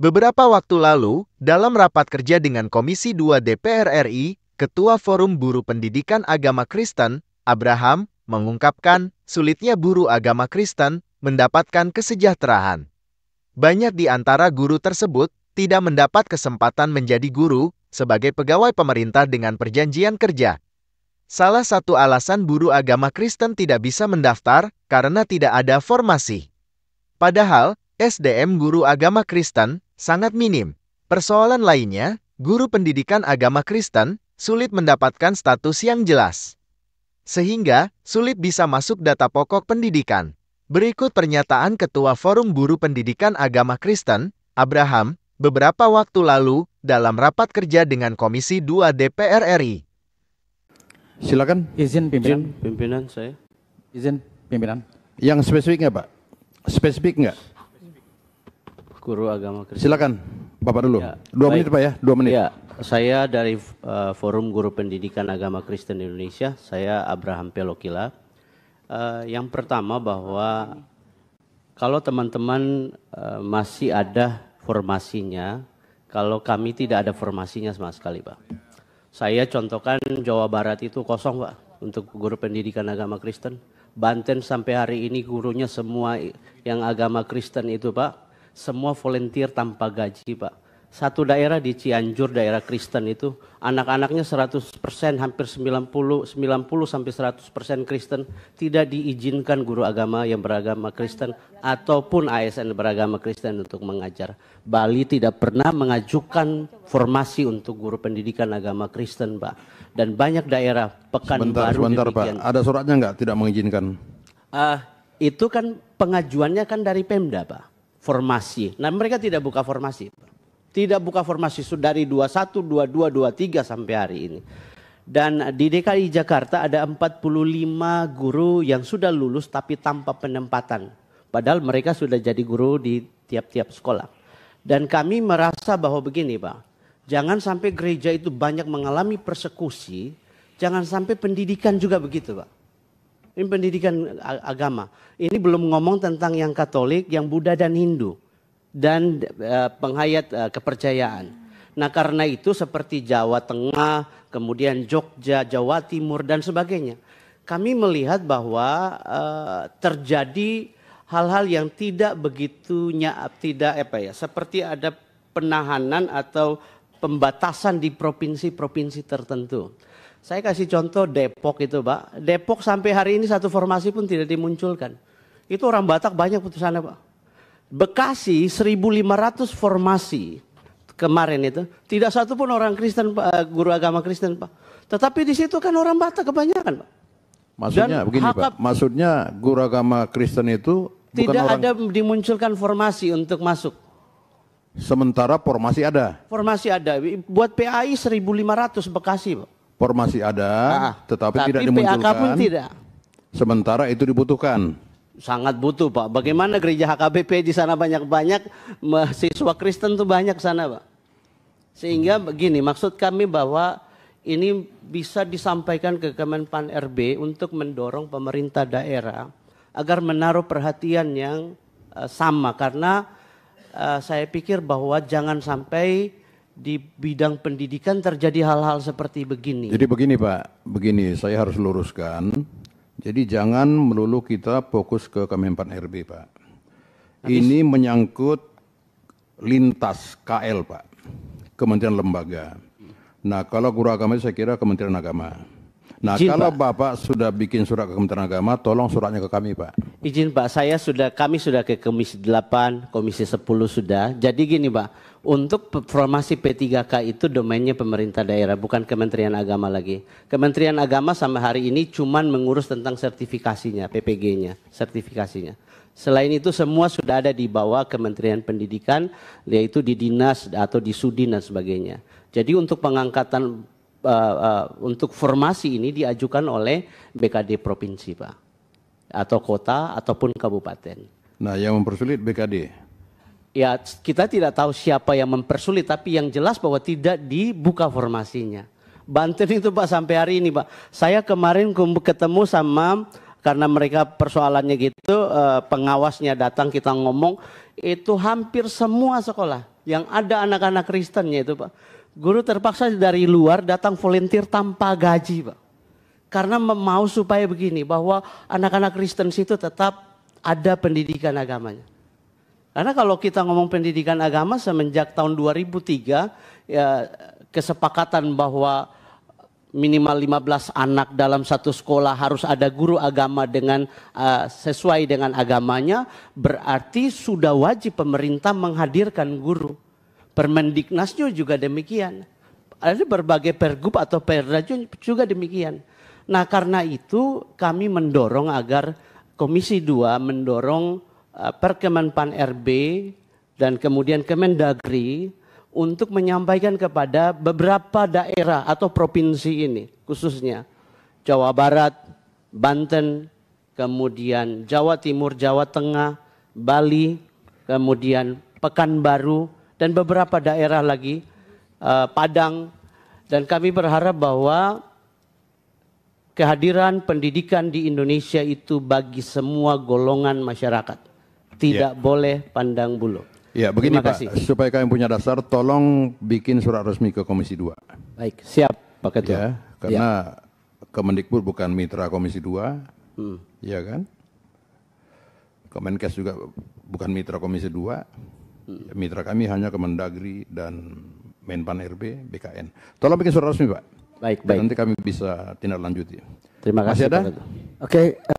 Beberapa waktu lalu, dalam rapat kerja dengan Komisi 2 DPR RI, Ketua Forum Buruh Pendidikan Agama Kristen, Abraham, mengungkapkan sulitnya guru agama Kristen mendapatkan kesejahteraan. Banyak di antara guru tersebut tidak mendapat kesempatan menjadi guru sebagai pegawai pemerintah dengan perjanjian kerja. Salah satu alasan guru agama Kristen tidak bisa mendaftar karena tidak ada formasi. Padahal, SDM guru agama Kristen sangat minim. Persoalan lainnya, guru pendidikan agama Kristen sulit mendapatkan status yang jelas. Sehingga, sulit bisa masuk data pokok pendidikan. Berikut pernyataan Ketua Forum Guru Pendidikan Agama Kristen, Abraham, beberapa waktu lalu dalam rapat kerja dengan Komisi 2 DPR RI. Silakan. Izin pimpinan. Izin pimpinan saya. Izin pimpinan. Yang spesifiknya Pak? Spesifik nggak? guru agama Kristen. Silakan, Bapak dulu. Ya, dua baik. menit Pak ya, dua menit. Ya, saya dari uh, Forum Guru Pendidikan Agama Kristen Indonesia, saya Abraham Pelokila. Uh, yang pertama bahwa kalau teman-teman uh, masih ada formasinya, kalau kami tidak ada formasinya sama sekali Pak. Saya contohkan Jawa Barat itu kosong Pak untuk guru pendidikan agama Kristen. Banten sampai hari ini gurunya semua yang agama Kristen itu Pak semua volunteer tanpa gaji Pak. Satu daerah di Cianjur, daerah Kristen itu, anak-anaknya 100%, hampir 90, puluh sampai 100% Kristen, tidak diizinkan guru agama yang beragama Kristen ataupun ASN beragama Kristen untuk mengajar. Bali tidak pernah mengajukan formasi untuk guru pendidikan agama Kristen, Pak. Dan banyak daerah pekan sebentar, baru sebentar, Pak. Ada suratnya nggak tidak mengizinkan? Uh, itu kan pengajuannya kan dari Pemda, Pak formasi. Nah mereka tidak buka formasi. Tidak buka formasi dari 21, 22, 23 sampai hari ini. Dan di DKI Jakarta ada 45 guru yang sudah lulus tapi tanpa penempatan. Padahal mereka sudah jadi guru di tiap-tiap sekolah. Dan kami merasa bahwa begini Pak, jangan sampai gereja itu banyak mengalami persekusi, jangan sampai pendidikan juga begitu Pak. Ini pendidikan agama. Ini belum ngomong tentang yang Katolik, yang Buddha dan Hindu dan eh, penghayat eh, kepercayaan. Nah, karena itu seperti Jawa Tengah, kemudian Jogja, Jawa Timur dan sebagainya. Kami melihat bahwa eh, terjadi hal-hal yang tidak begitunya tidak apa ya, seperti ada penahanan atau pembatasan di provinsi-provinsi tertentu. Saya kasih contoh Depok itu, Pak. Depok sampai hari ini satu formasi pun tidak dimunculkan. Itu orang Batak banyak putusannya, Pak. Bekasi 1500 formasi kemarin itu, tidak satu pun orang Kristen, Pak, eh, guru agama Kristen, Pak. Tetapi di situ kan orang Batak kebanyakan, Pak. Maksudnya Dan begini, Pak. Maksudnya guru agama Kristen itu tidak bukan ada dimunculkan formasi untuk masuk. Sementara formasi ada. Formasi ada. Buat PAI 1500 Bekasi, Pak. Formasi ada, nah, tetapi, tapi tidak dimunculkan. PAK pun tidak. Sementara itu dibutuhkan. Sangat butuh Pak. Bagaimana gereja HKBP di sana banyak-banyak mahasiswa Kristen tuh banyak sana Pak. Sehingga begini, maksud kami bahwa ini bisa disampaikan ke Kemenpan RB untuk mendorong pemerintah daerah agar menaruh perhatian yang eh, sama karena eh, saya pikir bahwa jangan sampai di bidang pendidikan terjadi hal-hal seperti begini. Jadi begini Pak, begini saya harus luruskan. Jadi jangan melulu kita fokus ke Kemenpan RB Pak. Habis. Ini menyangkut lintas KL Pak, Kementerian Lembaga. Nah kalau guru agama saya kira Kementerian Agama. Nah Jin, kalau Pak. Bapak sudah bikin surat ke Kementerian Agama, tolong suratnya ke kami Pak. Izin Pak, saya sudah kami sudah ke Komisi 8, Komisi 10 sudah. Jadi gini Pak, untuk formasi P3K itu domainnya pemerintah daerah, bukan Kementerian Agama lagi. Kementerian Agama sampai hari ini cuman mengurus tentang sertifikasinya, PPG-nya, sertifikasinya. Selain itu semua sudah ada di bawah Kementerian Pendidikan, yaitu di dinas atau di sudin dan sebagainya. Jadi untuk pengangkatan uh, uh, untuk formasi ini diajukan oleh BKD provinsi, Pak atau kota ataupun kabupaten. Nah, yang mempersulit BKD. Ya, kita tidak tahu siapa yang mempersulit, tapi yang jelas bahwa tidak dibuka formasinya. Banten itu Pak sampai hari ini Pak. Saya kemarin ketemu sama karena mereka persoalannya gitu eh, pengawasnya datang kita ngomong itu hampir semua sekolah yang ada anak-anak Kristennya itu Pak. Guru terpaksa dari luar datang volunteer tanpa gaji Pak karena mau supaya begini bahwa anak-anak Kristen situ tetap ada pendidikan agamanya. Karena kalau kita ngomong pendidikan agama semenjak tahun 2003 ya, kesepakatan bahwa minimal 15 anak dalam satu sekolah harus ada guru agama dengan uh, sesuai dengan agamanya berarti sudah wajib pemerintah menghadirkan guru. Permendiknasnya juga demikian. Ada berbagai pergub atau perda juga demikian. Nah, karena itu kami mendorong agar Komisi 2 mendorong uh, eh, Perkemenpan RB dan kemudian Kemendagri untuk menyampaikan kepada beberapa daerah atau provinsi ini khususnya Jawa Barat, Banten, kemudian Jawa Timur, Jawa Tengah, Bali, kemudian Pekanbaru dan beberapa daerah lagi eh, Padang dan kami berharap bahwa kehadiran pendidikan di Indonesia itu bagi semua golongan masyarakat. Tidak ya. boleh pandang bulu. Ya, begini Terima Pak, kasih. supaya kami punya dasar, tolong bikin surat resmi ke Komisi 2. Baik, siap Pak Ketua. Ya, karena ya. Kemendikbud bukan mitra Komisi 2, hmm. ya kan? Kemenkes juga bukan mitra Komisi 2, hmm. mitra kami hanya Kemendagri dan Menpan RB, BKN. Tolong bikin surat resmi Pak. Baik, baik. nanti kami bisa tindak lanjuti. Terima kasih. Masih ada? Oke. Okay.